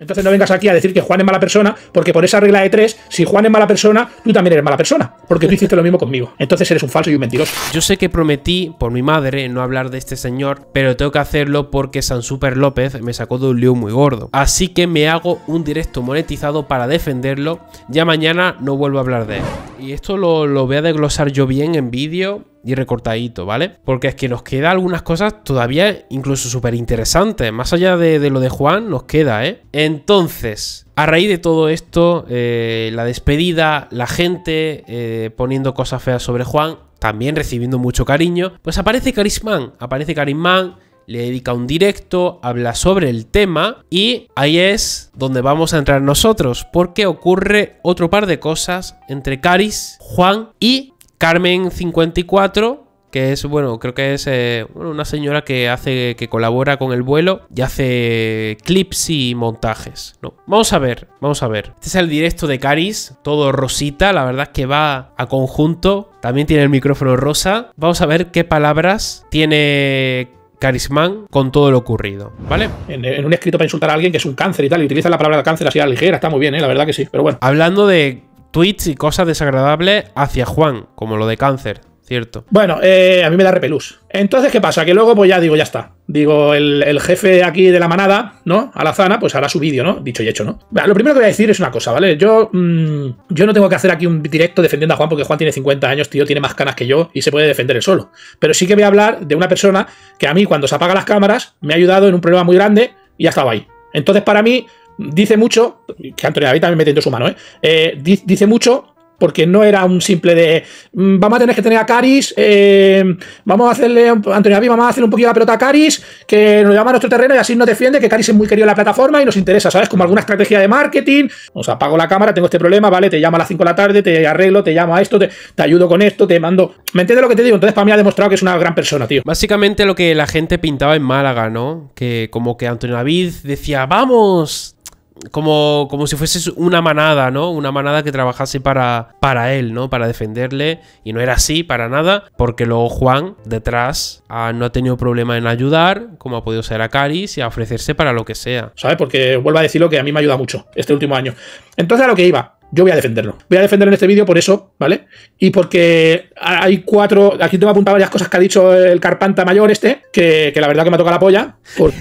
Entonces no vengas aquí a decir que Juan es mala persona, porque por esa regla de tres, si Juan es mala persona, tú también eres mala persona, porque tú hiciste lo mismo conmigo. Entonces eres un falso y un mentiroso. Yo sé que prometí por mi madre no hablar de este señor, pero tengo que hacerlo porque San Super López me sacó de un lío muy gordo. Así que me hago un directo monetizado para defenderlo. Ya mañana no vuelvo a hablar de él. Y esto lo, lo voy a desglosar yo bien en vídeo y recortadito, ¿vale? Porque es que nos queda algunas cosas todavía incluso súper interesantes. Más allá de, lo de Juan, nos queda, ¿eh? Entonces, a raíz de todo esto, eh, la despedida, la gente eh, poniendo cosas feas sobre Juan, también recibiendo mucho cariño, pues aparece Carismán, aparece Carismán le dedica un directo, habla sobre el tema y ahí es donde vamos a entrar nosotros, porque ocurre otro par de cosas entre Caris, Juan y Carmen 54, que es, bueno, creo que es eh, una señora que hace, que colabora con el vuelo y hace clips y montajes, ¿no? Vamos a ver, vamos a ver. Este es el directo de Caris, todo rosita, la verdad es que va a conjunto, también tiene el micrófono rosa. Vamos a ver qué palabras tiene Carismán con todo lo ocurrido, ¿vale? En, un escrito para insultar a alguien que es un cáncer y tal, y utiliza la palabra cáncer así a la ligera, está muy bien, ¿eh? la verdad que sí, pero bueno. Hablando de tweets y cosas desagradables hacia Juan, como lo de cáncer, cierto. Bueno, eh, a mí me da repelús. Entonces, ¿qué pasa? Que luego, pues ya digo, ya está. Digo, el, jefe aquí de la manada, ¿no? A la Zana, pues hará su vídeo, ¿no? Dicho y hecho, ¿no? lo primero que voy a decir es una cosa, ¿vale? Yo, mm, yo no tengo que hacer aquí un directo defendiendo a Juan porque Juan tiene 50 años, tío, tiene más canas que yo y se puede defender él solo. Pero sí que voy a hablar de una persona que a mí, cuando se apagan las cámaras, me ha ayudado en un problema muy grande y ha estado ahí. Entonces, para mí, dice mucho, que Antonio David también metiendo su mano, ¿eh? eh dice mucho porque no era un simple de mm, vamos a tener que tener a Caris, eh, vamos a hacerle, Antonio David, vamos a hacerle un poquito la pelota a Caris, que nos llama a nuestro terreno y así nos defiende, que Caris es muy querido en la plataforma y nos interesa, ¿sabes? Como alguna estrategia de marketing, o sea, apago la cámara, tengo este problema, vale, te llamo a las 5 de la tarde, te arreglo, te llamo a esto, te, te ayudo con esto, te mando... ¿Me entiendes lo que te digo? Entonces para mí ha demostrado que es una gran persona, tío. Básicamente lo que la gente pintaba en Málaga, ¿no? Que como que Antonio David decía, vamos, como, si fuese una manada, ¿no? Una manada que trabajase para, para él, ¿no? Para defenderle. Y no era así para nada, porque luego Juan detrás ah, no ha tenido problema en ayudar, como ha podido ser a Caris, y a ofrecerse para lo que sea. ¿Sabes? Porque vuelvo a decirlo que a mí me ayuda mucho este último año. Entonces a lo que iba, yo voy a defenderlo. Voy a defenderlo en este vídeo por eso, ¿vale? Y porque hay cuatro. Aquí te voy a varias cosas que ha dicho el Carpanta Mayor este, que, la verdad que me toca la polla.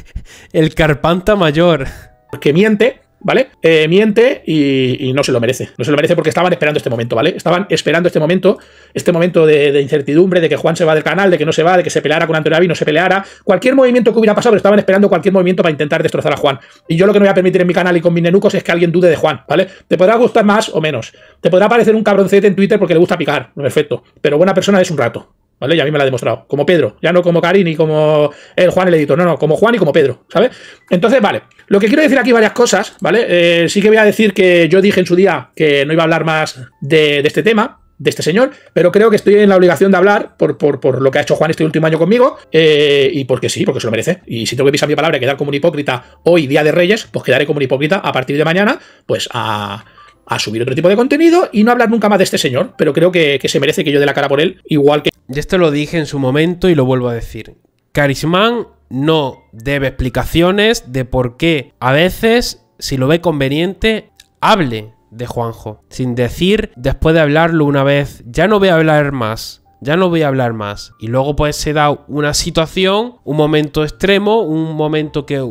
el Carpanta Mayor. Porque miente, ¿vale? Eh, miente y, no se lo merece. No se lo merece porque estaban esperando este momento, ¿vale? Estaban esperando este momento, este momento de, incertidumbre, de que Juan se va del canal, de que no se va, de que se peleara con Antonio Avi, no se peleara. Cualquier movimiento que hubiera pasado, estaban esperando cualquier movimiento para intentar destrozar a Juan. Y yo lo que no voy a permitir en mi canal y con mis nenucos es que alguien dude de Juan, ¿vale? Te podrá gustar más o menos. Te podrá parecer un cabroncete en Twitter porque le gusta picar, perfecto. Pero buena persona es un rato. ¿vale? Y a mí me la ha demostrado. Como Pedro, ya no como Karin y como el Juan el editor, no, no, como Juan y como Pedro, ¿sabes? Entonces, vale, lo que quiero decir aquí varias cosas, ¿vale? Eh, sí que voy a decir que yo dije en su día que no iba a hablar más de, este tema, de este señor, pero creo que estoy en la obligación de hablar por, lo que ha hecho Juan este último año conmigo eh, y porque sí, porque se lo merece. Y si tengo que pisar mi palabra y quedar como un hipócrita hoy, Día de Reyes, pues quedaré como un hipócrita a partir de mañana, pues a a subir otro tipo de contenido y no hablar nunca más de este señor, pero creo que, se merece que yo dé la cara por él, igual que... Y esto lo dije en su momento y lo vuelvo a decir. Carismán no debe explicaciones de por qué a veces, si lo ve conveniente, hable de Juanjo, sin decir después de hablarlo una vez, ya no voy a hablar más, ya no voy a hablar más. Y luego pues se da una situación, un momento extremo, un momento que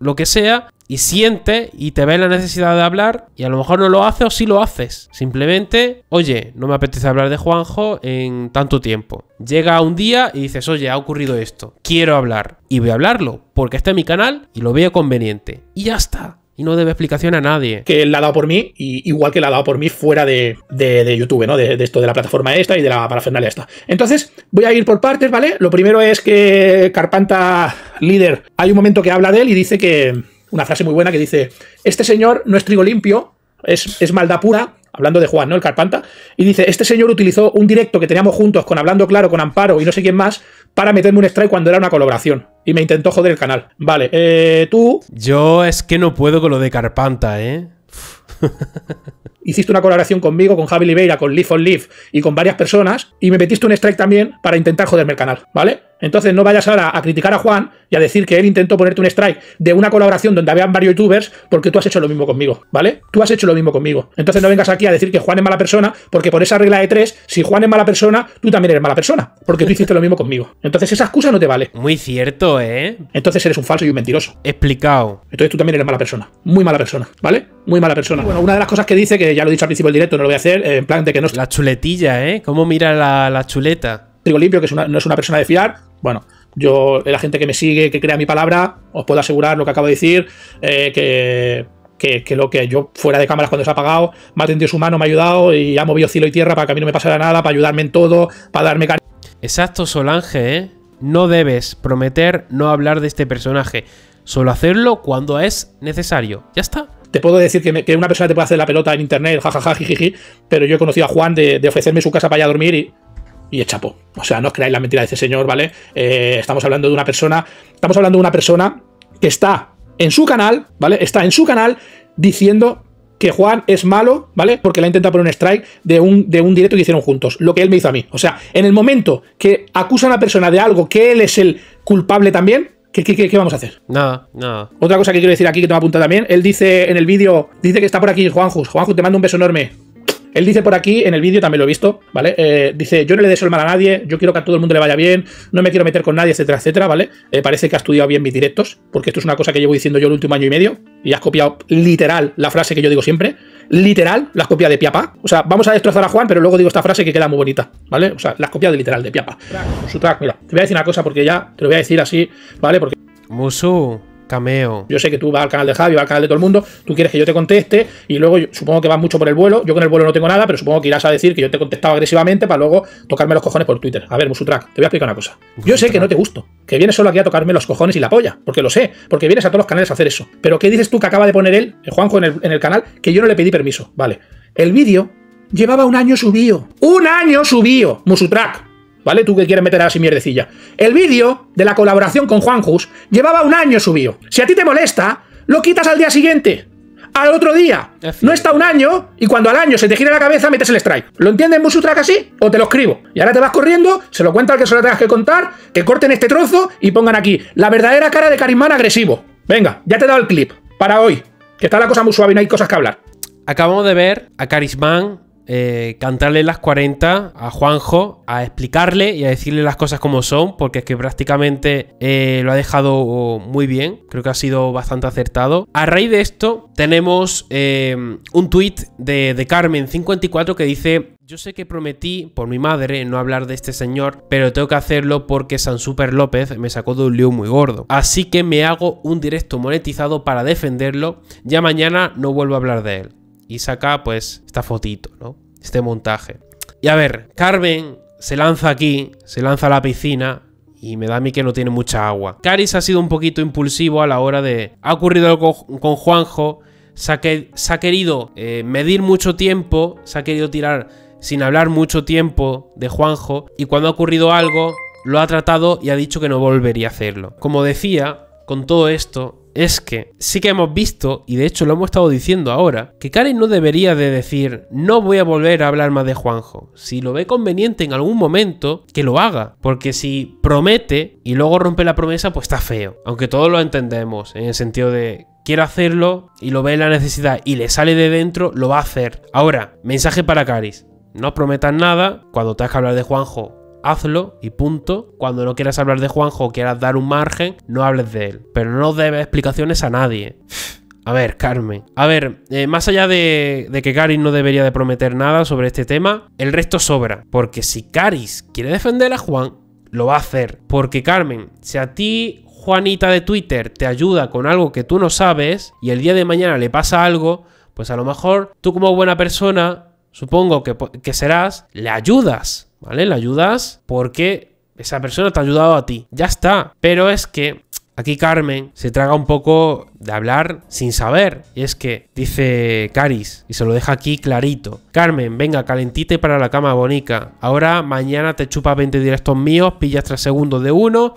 lo que sea, y siente y te ve la necesidad de hablar y a lo mejor no lo hace o sí lo haces. Simplemente, oye, no me apetece hablar de Juanjo en tanto tiempo. Llega un día y dices, oye, ha ocurrido esto, quiero hablar y voy a hablarlo porque está en mi canal y lo veo conveniente. Y ya está. Y no debe explicación a nadie. Que él la ha dado por mí, y igual que la ha dado por mí fuera de, de, YouTube, ¿no? De, esto de la plataforma esta y de la parafernalia esta. Entonces, voy a ir por partes, ¿vale? Lo primero es que Carpanta Líder, hay un momento que habla de él y dice que, una frase muy buena que dice, este señor no es trigo limpio, es, es maldad pura, hablando de Juan, ¿no? El Carpanta, y dice, este señor utilizó un directo que teníamos juntos con Hablando Claro, con Amparo y no sé quién más, para meterme un strike cuando era una colaboración. Y me intentó joder el canal. Vale, eh, tú... Yo es que no puedo con lo de Carpanta, ¿eh? hiciste una colaboración conmigo, con Javi Oliveira, con Leaf on Leaf y con varias personas, y me metiste un strike también para intentar joderme el canal, ¿vale? Entonces no vayas ahora a criticar a Juan y a decir que él intentó ponerte un strike de una colaboración donde habían varios youtubers porque tú has hecho lo mismo conmigo, ¿vale? Tú has hecho lo mismo conmigo. Entonces no vengas aquí a decir que Juan es mala persona porque por esa regla de tres, si Juan es mala persona, tú también eres mala persona porque tú hiciste lo mismo conmigo. Entonces esa excusa no te vale. Muy cierto, ¿eh? Entonces eres un falso y un mentiroso. Explicado. Entonces tú también eres mala persona. Muy mala persona, ¿vale? Muy mala persona. Bueno, una de las cosas que dice que ya lo he dicho al principio del directo, no lo voy a hacer, eh, en plan de que no... La chuletilla, ¿eh? ¿Cómo mira la, chuleta? Trigo limpio, que no es una persona de fiar, bueno, yo, la gente que me sigue, que crea mi palabra, os puedo asegurar lo que acabo de decir, eh, que, lo que yo fuera de cámaras cuando se ha apagado, me ha tendido su mano, me ha ayudado y ha movido cielo y tierra para que a mí no me pasara nada, para ayudarme en todo, para darme cariño. Exacto, Solange, ¿eh? No debes prometer no hablar de este personaje, solo hacerlo cuando es necesario. Ya está. Te puedo decir que, una persona te puede hacer la pelota en internet, jajaja, jiji, pero yo he conocido a Juan de, ofrecerme su casa para allá a dormir y, y es chapo. O sea, no os creáis la mentira de ese señor, ¿vale? Eh, estamos hablando de una persona, estamos hablando de una persona que está en su canal, ¿vale? Está en su canal diciendo que Juan es malo, ¿vale? Porque le ha intentado poner un strike de un, de un directo que hicieron juntos, lo que él me hizo a mí. O sea, en el momento que acusa a una persona de algo que él es el culpable también, ¿Qué, vamos a hacer? Nada, nada. Otra cosa que quiero decir aquí que a apunta también. Él dice en el vídeo, dice que está por aquí Juanjus. Juanjus, te mando un beso enorme. Él dice por aquí, en el vídeo también lo he visto, ¿vale? Eh, dice, yo no le deseo el mal a nadie, yo quiero que a todo el mundo le vaya bien, no me quiero meter con nadie, etcétera, etcétera, ¿vale? Eh, parece que ha estudiado bien mis directos, porque esto es una cosa que llevo diciendo yo el último año y medio, y has copiado literal la frase que yo digo siempre, literal, has copiado de Piapa. O sea, vamos a destrozar a Juan, pero luego digo esta frase que queda muy bonita, ¿vale? O sea, la copias de literal de Piapa. Su track, mira, te voy a decir una cosa porque ya te lo voy a decir así, ¿vale? Porque... Musu, yo sé que tú vas al canal de Javi, vas al canal de todo el mundo, tú quieres que yo te conteste y luego supongo que vas mucho por el vuelo. Yo con el vuelo no tengo nada, pero supongo que irás a decir que yo te he contestado agresivamente para luego tocarme los cojones por Twitter. A ver, Musutrack, te voy a explicar una cosa. Yo sé que no te gusto, que vienes solo aquí a tocarme los cojones y la polla, porque lo sé, porque vienes a todos los canales a hacer eso. Pero ¿qué dices tú que acaba de poner él, el eh, Juanjo, en el, en el canal? Que yo no le pedí permiso. Vale. El vídeo llevaba un año subido. ¡Un año subido! Musutrack. ¿Vale? Tú que quieres meter así mierdecilla. El vídeo de la colaboración con Juanjus llevaba un año subido. Si a ti te molesta, lo quitas al día siguiente. Al otro día. No está un año y cuando al año se te gira la cabeza metes el strike. ¿Lo entiendes Musutrack así? O te lo escribo. Y ahora te vas corriendo, se lo cuenta al que se lo tengas que contar, que corten este trozo y pongan aquí la verdadera cara de Carismán agresivo. Venga, ya te he dado el clip. Para hoy. Que está la cosa muy suave y no hay cosas que hablar. Acabamos de ver a Carismán eh, cantarle las 40 a Juanjo, a explicarle y a decirle las cosas como son, porque es que prácticamente eh, lo ha dejado muy bien, creo que ha sido bastante acertado. A raíz de esto tenemos eh, un tuit de, Carmen54 que dice... Yo sé que prometí por mi madre no hablar de este señor, pero tengo que hacerlo porque San Super López me sacó de un lío muy gordo. Así que me hago un directo monetizado para defenderlo. Ya mañana no vuelvo a hablar de él y saca pues esta fotito, ¿no? Este montaje. Y a ver, Carmen se lanza aquí, se lanza a la piscina y me da a mí que no tiene mucha agua. Caris ha sido un poquito impulsivo a la hora de... Ha ocurrido algo con Juanjo, se ha, querido eh, medir mucho tiempo, se ha querido tirar sin hablar mucho tiempo de Juanjo y cuando ha ocurrido algo lo ha tratado y ha dicho que no volvería a hacerlo. Como decía, con todo esto es que sí que hemos visto, y de hecho lo hemos estado diciendo ahora, que Karis no debería de decir no voy a volver a hablar más de Juanjo. Si lo ve conveniente en algún momento, que lo haga. Porque si promete y luego rompe la promesa, pues está feo. Aunque todos lo entendemos, en el sentido de quiere hacerlo y lo ve en la necesidad y le sale de dentro, lo va a hacer. Ahora, mensaje para Karis. No prometas nada, cuando te que hablar de Juanjo, hazlo y punto. Cuando no quieras hablar de Juanjo o quieras dar un margen, no hables de él. Pero no debes explicaciones a nadie. A ver, Carmen. A ver, eh, más allá de, que Caris no debería de prometer nada sobre este tema, el resto sobra. Porque si Caris quiere defender a Juan, lo va a hacer. Porque Carmen, si a ti Juanita de Twitter te ayuda con algo que tú no sabes y el día de mañana le pasa algo, pues a lo mejor tú como buena persona, supongo que serás, le ayudas. ¿vale? La ayudas porque esa persona te ha ayudado a ti. Ya está. Pero es que aquí Carmen se traga un poco de hablar sin saber. Y es que dice Caris, y se lo deja aquí clarito. Carmen, venga, calentite para la cama, bonita. Ahora, mañana te chupas 20 directos míos, pillas 3 segundos de uno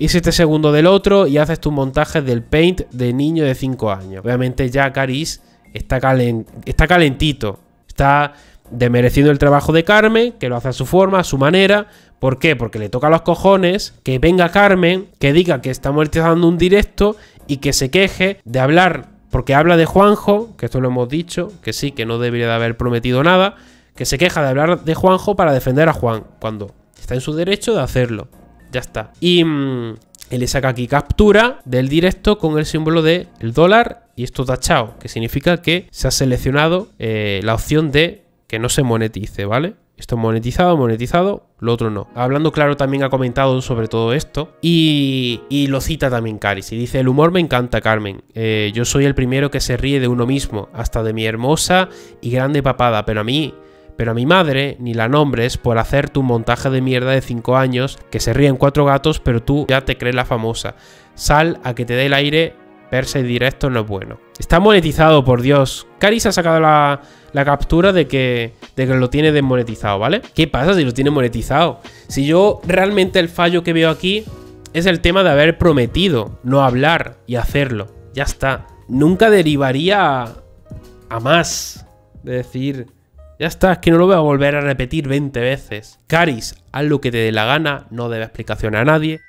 y este segundo del otro y haces tu montaje del paint de niño de 5 años. Obviamente ya Caris está, calen está calentito. Está demereciendo el trabajo de Carmen, que lo hace a su forma, a su manera. ¿Por qué? Porque le toca los cojones que venga Carmen, que diga que estamos dando un directo y que se queje de hablar, porque habla de Juanjo, que esto lo hemos dicho, que sí, que no debería de haber prometido nada, que se queja de hablar de Juanjo para defender a Juan, cuando está en su derecho de hacerlo. Ya está. Y mm, él le saca aquí captura del directo con el símbolo del el dólar y esto tachado, que significa que se ha seleccionado eh, la opción de que no se monetice, ¿vale? Esto monetizado, monetizado, lo otro no. Hablando claro también ha comentado sobre todo esto y, y lo cita también Caris. Y dice, el humor me encanta Carmen. Eh, yo soy el primero que se ríe de uno mismo, hasta de mi hermosa y grande papada, pero a mí... Pero a mi madre ni la nombres por hacer tu montaje de mierda de 5 años que se ríen cuatro gatos, pero tú ya te crees la famosa. Sal a que te dé el aire Perse y directo no es bueno. Está monetizado, por Dios. Caris ha sacado la, captura de que, lo tiene desmonetizado, ¿vale? ¿Qué pasa si lo tiene monetizado? Si yo realmente el fallo que veo aquí es el tema de haber prometido no hablar y hacerlo. Ya está. Nunca derivaría a, más. De decir, ya está, es que no lo voy a volver a repetir 20 veces. Caris, haz lo que te dé la gana, no debe explicación a nadie.